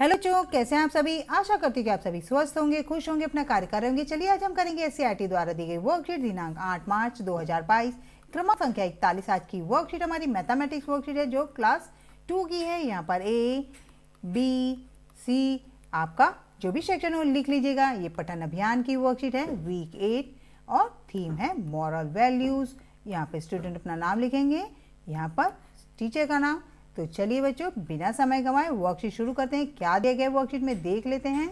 hello चो कैसे हैं आप सभी आशा करती हूँ कि आप सभी स्वस्थ होंगे खुश होंगे अपना कार्य कर रहे होंगे चलिए आज हम करेंगे एस द्वारा दी गई वर्कशीट दिनांक 8 मार्च 2022 क्रम संख्या इकतालीस आज की वर्कशीट हमारी मैथमेटिक्स वर्कशीट है जो क्लास टू की है यहाँ पर ए बी सी आपका जो भी सेक्शन हो लिख लीजिएगा ये पठन अभियान की वर्कशीट है वीक एट और थीम है मॉरल वैल्यूज़ यहाँ पर स्टूडेंट अपना नाम लिखेंगे यहाँ पर टीचर का नाम तो चलिए बच्चों बिना समय गंवाए वर्कशीट शुरू करते हैं क्या दिया गया वर्कशीट में देख लेते हैं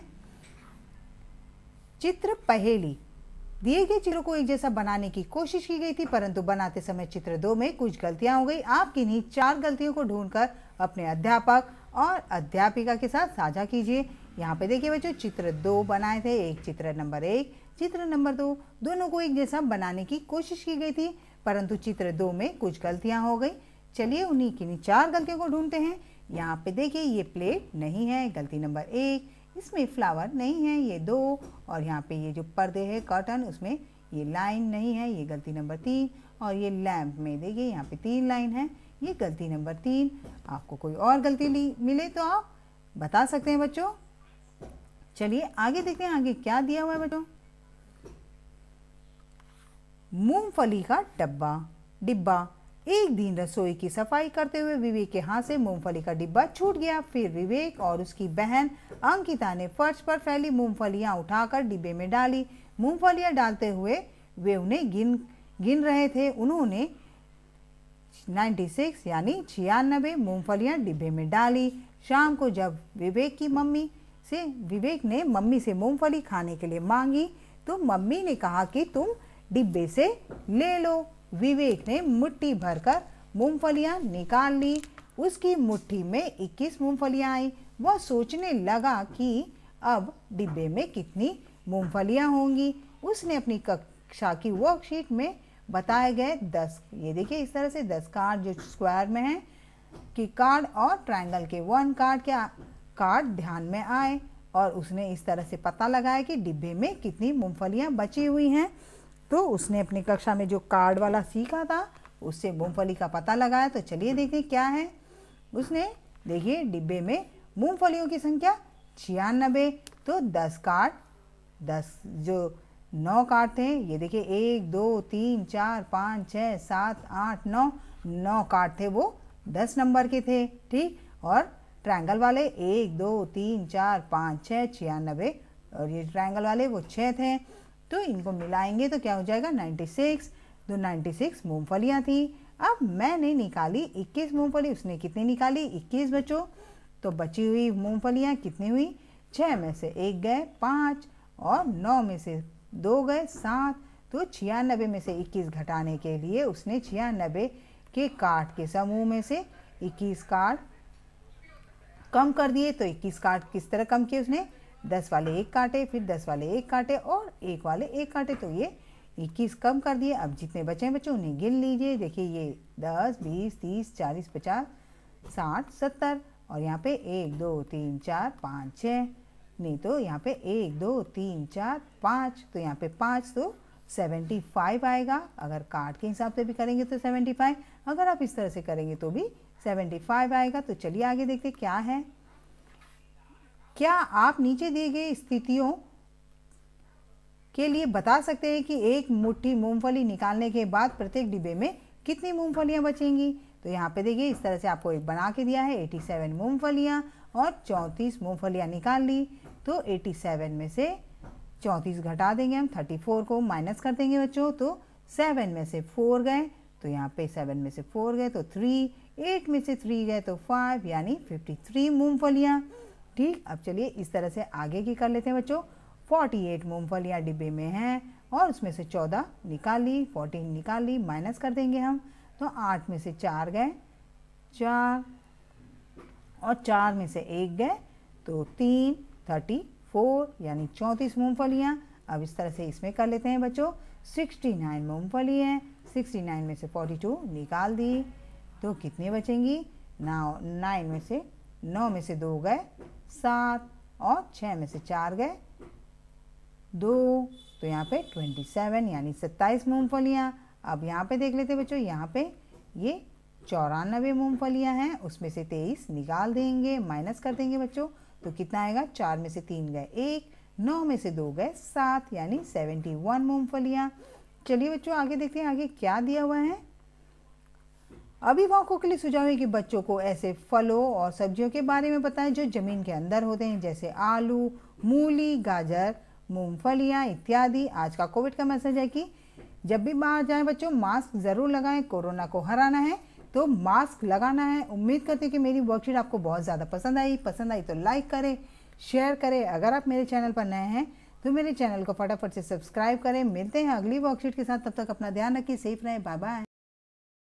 चित्र पहेली दिए गए चित्रों को एक जैसा बनाने की कोशिश की गई थी परंतु बनाते समय चित्र दो में कुछ गलतियां हो गई आप किन्हीं चार गलतियों को ढूंढकर अपने अध्यापक और अध्यापिका के साथ साझा कीजिए यहाँ पे देखिए बच्चों चित्र दो बनाए थे एक चित्र नंबर एक चित्र नंबर दो दोनों को एक जैसा बनाने की कोशिश की गई थी परंतु चित्र दो में कुछ गलतियाँ हो गई चलिए उन्हीं किन्हीं चार गलतियों को ढूंढते हैं यहाँ पे देखिए ये प्लेट नहीं है गलती नंबर एक इसमें फ्लावर नहीं है ये दो और यहाँ पे ये जो पर्दे है कॉटन उसमें ये लाइन नहीं है ये गलती नंबर तीन और ये लैम्प में देखिए यहाँ पे तीन लाइन है ये गलती नंबर तीन आपको कोई और गलती मिले तो आप बता सकते हैं बच्चों चलिए आगे देखते हैं आगे क्या दिया हुआ है बच्चों मूंगफली का डब्बा डिब्बा एक दिन रसोई की सफाई करते हुए विवेक के हाथ से मूंगफली का डिब्बा छूट गया फिर विवेक और उसकी बहन अंकिता ने फर्श पर फैली मूंगफलियां उठाकर डिब्बे में डाली मूंगफलियां डालते हुए वे उन्हें गिन गिन रहे थे उन्होंने 96 यानी छियानबे मूंगफलियां डिब्बे में डाली शाम को जब विवेक की मम्मी से विवेक ने मम्मी से मूंगफली खाने के लिए मांगी तो मम्मी ने कहा कि तुम डिब्बे से ले लो विवेक ने मुट्ठी भरकर मूंगफलियां निकाल ली उसकी मुट्ठी में 21 मूंगफलियां आई वह सोचने लगा कि अब डिब्बे में कितनी मूंगफलियां होंगी उसने अपनी कक्षा की वर्कशीट में बताए गए 10 ये देखिए इस तरह से 10 कार्ड जो स्क्वायर में हैं कि कार्ड और ट्रायंगल के वन कार्ड के कार्ड ध्यान में आए और उसने इस तरह से पता लगाया कि डिब्बे में कितनी मूंगफलियां बची हुई हैं तो उसने अपनी कक्षा में जो कार्ड वाला सीखा था उससे मूंगफली का पता लगाया तो चलिए देखते क्या है उसने देखिए डिब्बे में मूंगफलियों की संख्या छियानबे तो दस कार्ड दस जो नौ कार्ड थे ये देखिए एक दो तीन चार पाँच छः सात आठ नौ नौ कार्ड थे वो दस नंबर के थे ठीक और ट्रायंगल वाले एक दो तीन चार पाँच छः छियानबे और ये ट्रायंगल वाले वो छः थे तो इनको मिलाएंगे तो क्या हो जाएगा 96 तो 96 मूंगफलियाँ थी अब मैंने निकाली 21 मूंगफली उसने कितनी निकाली 21 बच्चों तो बची हुई मूंगफलियाँ कितनी हुई छः में से एक गए पाँच और नौ में से दो गए सात तो छियानबे में से 21 घटाने के लिए उसने छियानबे के कार्ड के समूह में से 21 कार्ड कम कर दिए तो 21 कार्ड किस तरह कम किए उसने दस वाले एक काटे फिर दस वाले एक काटे और एक वाले एक काटे तो ये इक्कीस कम कर दिए अब जितने बचे बच्चे उन्हें गिन लीजिए देखिए ये दस बीस तीस चालीस पचास साठ सत्तर और यहाँ पे एक दो तीन चार पाँच छः नहीं तो यहाँ पे एक दो तीन चार पाँच तो यहाँ पे पाँच तो सेवेंटी फाइव आएगा अगर कार्ड के हिसाब से भी करेंगे तो सेवेंटी फाइव अगर आप इस तरह से करेंगे तो भी सेवेंटी फाइव आएगा तो चलिए आगे देखते क्या है क्या आप नीचे दिए गए स्थितियों के लिए बता सकते हैं कि एक मुट्ठी मूंगफली निकालने के बाद प्रत्येक डिब्बे में कितनी मूंगफलियां बचेंगी तो यहाँ पे देखिए इस तरह से आपको एक बना के दिया है 87 मूंगफलियां और 34 मूंगफलियां निकाल ली तो 87 में से 34 घटा देंगे हम 34 को माइनस कर देंगे बच्चों तो 7 में से 4 गए तो यहाँ पे 7 में से 4 गए तो 3 8 में से 3 गए तो 5 यानी 53 मूंगफलियां ठीक अब चलिए इस तरह से आगे की कर लेते हैं बच्चों फोर्टी एट मूँगफलियाँ डिब्बे में हैं और उसमें से चौदह निकाल ली फोर्टीन निकाल ली माइनस कर देंगे हम तो आठ में से चार गए चार और चार में से एक गए तो तीन थर्टी फोर यानी चौंतीस मूँगफलियाँ अब इस तरह से इसमें कर लेते हैं बच्चों सिक्सटी नाइन मूँगफली है सिक्सटी नाइन में से फोर्टी टू निकाल दी तो कितने बचेंगी नौ नाइन में से नौ में से दो गए सात और छः में से चार गए दो तो यहाँ पे ट्वेंटी सेवन यानी सत्ताईस मूंगफलियाँ अब यहाँ पे देख लेते बच्चों यहाँ पे ये चौरानबे मूंगफलियाँ हैं उसमें से तेईस निकाल देंगे माइनस कर देंगे बच्चों तो कितना आएगा चार में से तीन गए एक नौ में से दो गए सात यानी सेवेंटी वन मूंगफलियाँ चलिए बच्चों आगे देखते हैं आगे क्या दिया हुआ है अभिभावकों के लिए सुझाव है कि बच्चों को ऐसे फलों और सब्जियों के बारे में बताएं जो जमीन के अंदर होते हैं जैसे आलू मूली गाजर मूंगफलियां इत्यादि आज का कोविड का मैसेज है कि जब भी बाहर जाएं बच्चों मास्क ज़रूर लगाएं कोरोना को हराना है तो मास्क लगाना है उम्मीद करते हैं कि मेरी वर्कशीट आपको बहुत ज़्यादा पसंद आई पसंद आई तो लाइक करें शेयर करें अगर आप मेरे चैनल पर नए हैं तो मेरे चैनल को फटाफट से सब्सक्राइब करें मिलते हैं अगली वर्कशीट के साथ तब तक अपना ध्यान रखिए सेफ रहें बाय बाय